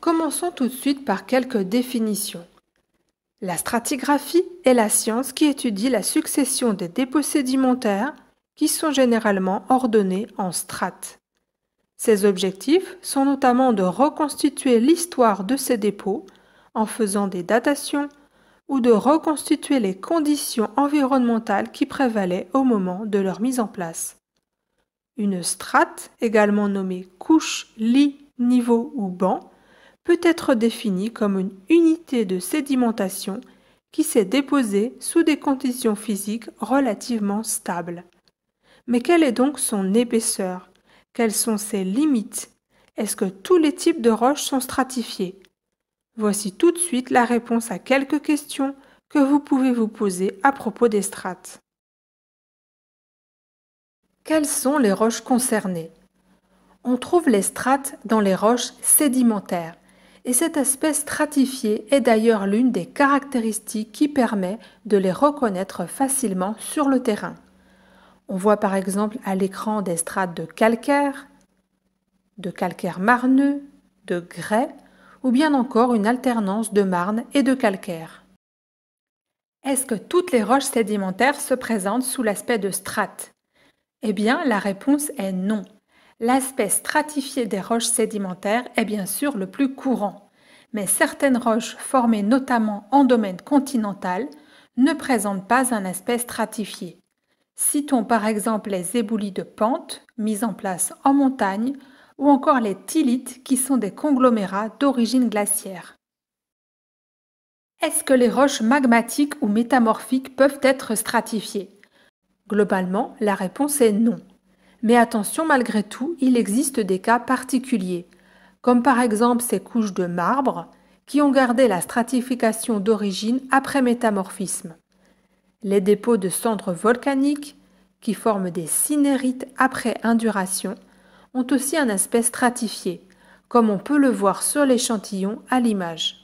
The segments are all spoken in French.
Commençons tout de suite par quelques définitions. La stratigraphie est la science qui étudie la succession des dépôts sédimentaires qui sont généralement ordonnés en strates. Ses objectifs sont notamment de reconstituer l'histoire de ces dépôts en faisant des datations ou de reconstituer les conditions environnementales qui prévalaient au moment de leur mise en place. Une strate, également nommée couche, lit, niveau ou banc, peut être définie comme une unité de sédimentation qui s'est déposée sous des conditions physiques relativement stables. Mais quelle est donc son épaisseur Quelles sont ses limites Est-ce que tous les types de roches sont stratifiés Voici tout de suite la réponse à quelques questions que vous pouvez vous poser à propos des strates. Quelles sont les roches concernées On trouve les strates dans les roches sédimentaires, et cet aspect stratifié est d'ailleurs l'une des caractéristiques qui permet de les reconnaître facilement sur le terrain. On voit par exemple à l'écran des strates de calcaire, de calcaire marneux, de grès ou bien encore une alternance de marne et de calcaire. Est-ce que toutes les roches sédimentaires se présentent sous l'aspect de strates Eh bien, la réponse est non. L'aspect stratifié des roches sédimentaires est bien sûr le plus courant, mais certaines roches formées notamment en domaine continental ne présentent pas un aspect stratifié. Citons par exemple les éboulis de pente mis en place en montagne ou encore les tillites qui sont des conglomérats d'origine glaciaire. Est-ce que les roches magmatiques ou métamorphiques peuvent être stratifiées Globalement, la réponse est non. Mais attention malgré tout, il existe des cas particuliers, comme par exemple ces couches de marbre qui ont gardé la stratification d'origine après métamorphisme, les dépôts de cendres volcaniques qui forment des cinérites après induration ont aussi un aspect stratifié, comme on peut le voir sur l'échantillon à l'image.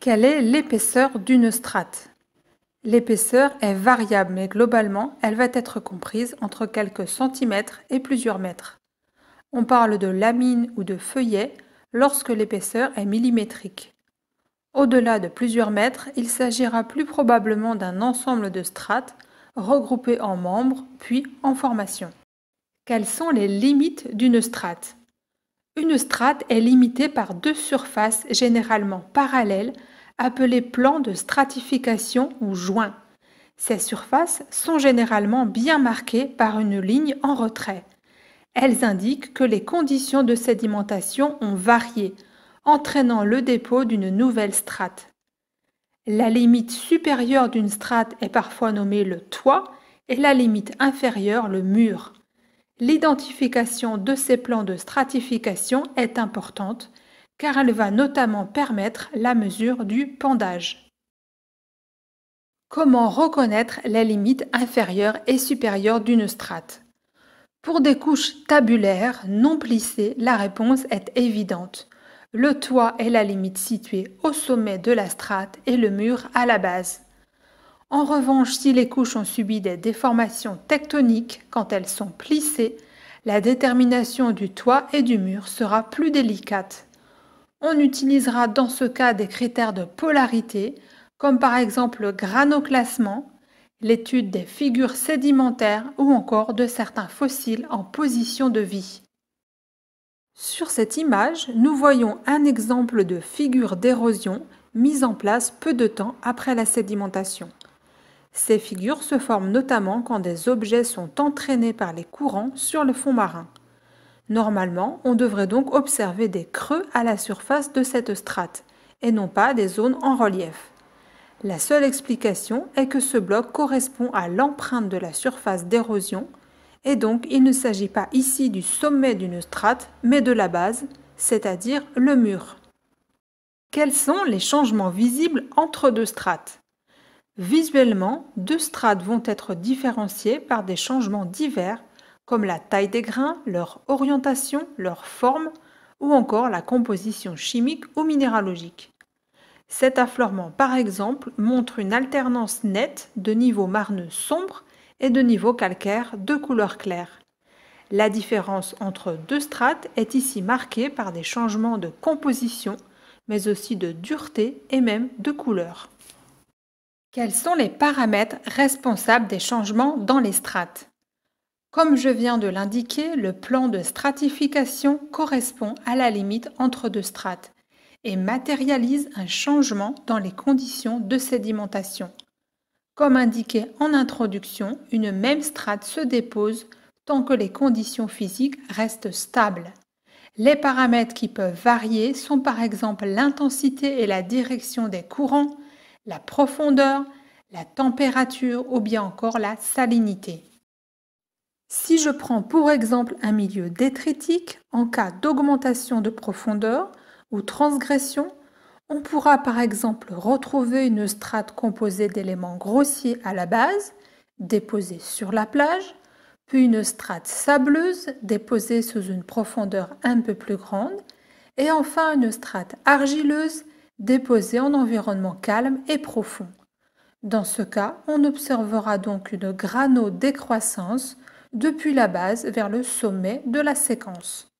Quelle est l'épaisseur d'une strate L'épaisseur est variable, mais globalement, elle va être comprise entre quelques centimètres et plusieurs mètres. On parle de lamine ou de feuillet lorsque l'épaisseur est millimétrique. Au-delà de plusieurs mètres, il s'agira plus probablement d'un ensemble de strates regroupées en membres puis en formations. Quelles sont les limites d'une strate Une strate est limitée par deux surfaces généralement parallèles appelés plans de stratification ou joints. Ces surfaces sont généralement bien marquées par une ligne en retrait. Elles indiquent que les conditions de sédimentation ont varié, entraînant le dépôt d'une nouvelle strate. La limite supérieure d'une strate est parfois nommée le toit et la limite inférieure le mur. L'identification de ces plans de stratification est importante car elle va notamment permettre la mesure du pendage. Comment reconnaître les limites inférieures et supérieures d'une strate Pour des couches tabulaires non plissées, la réponse est évidente. Le toit est la limite située au sommet de la strate et le mur à la base. En revanche, si les couches ont subi des déformations tectoniques quand elles sont plissées, la détermination du toit et du mur sera plus délicate on utilisera dans ce cas des critères de polarité, comme par exemple le granoclassement, l'étude des figures sédimentaires ou encore de certains fossiles en position de vie. Sur cette image, nous voyons un exemple de figure d'érosion mise en place peu de temps après la sédimentation. Ces figures se forment notamment quand des objets sont entraînés par les courants sur le fond marin. Normalement, on devrait donc observer des creux à la surface de cette strate, et non pas des zones en relief. La seule explication est que ce bloc correspond à l'empreinte de la surface d'érosion, et donc il ne s'agit pas ici du sommet d'une strate, mais de la base, c'est-à-dire le mur. Quels sont les changements visibles entre deux strates Visuellement, deux strates vont être différenciées par des changements divers comme la taille des grains, leur orientation, leur forme ou encore la composition chimique ou minéralogique. Cet affleurement, par exemple, montre une alternance nette de niveaux marneux sombres et de niveaux calcaires de couleur claire. La différence entre deux strates est ici marquée par des changements de composition, mais aussi de dureté et même de couleur. Quels sont les paramètres responsables des changements dans les strates comme je viens de l'indiquer, le plan de stratification correspond à la limite entre deux strates et matérialise un changement dans les conditions de sédimentation. Comme indiqué en introduction, une même strate se dépose tant que les conditions physiques restent stables. Les paramètres qui peuvent varier sont par exemple l'intensité et la direction des courants, la profondeur, la température ou bien encore la salinité. Si je prends pour exemple un milieu détritique, en cas d'augmentation de profondeur ou transgression, on pourra par exemple retrouver une strate composée d'éléments grossiers à la base, déposés sur la plage, puis une strate sableuse déposée sous une profondeur un peu plus grande, et enfin une strate argileuse déposée en environnement calme et profond. Dans ce cas, on observera donc une granodécroissance depuis la base vers le sommet de la séquence.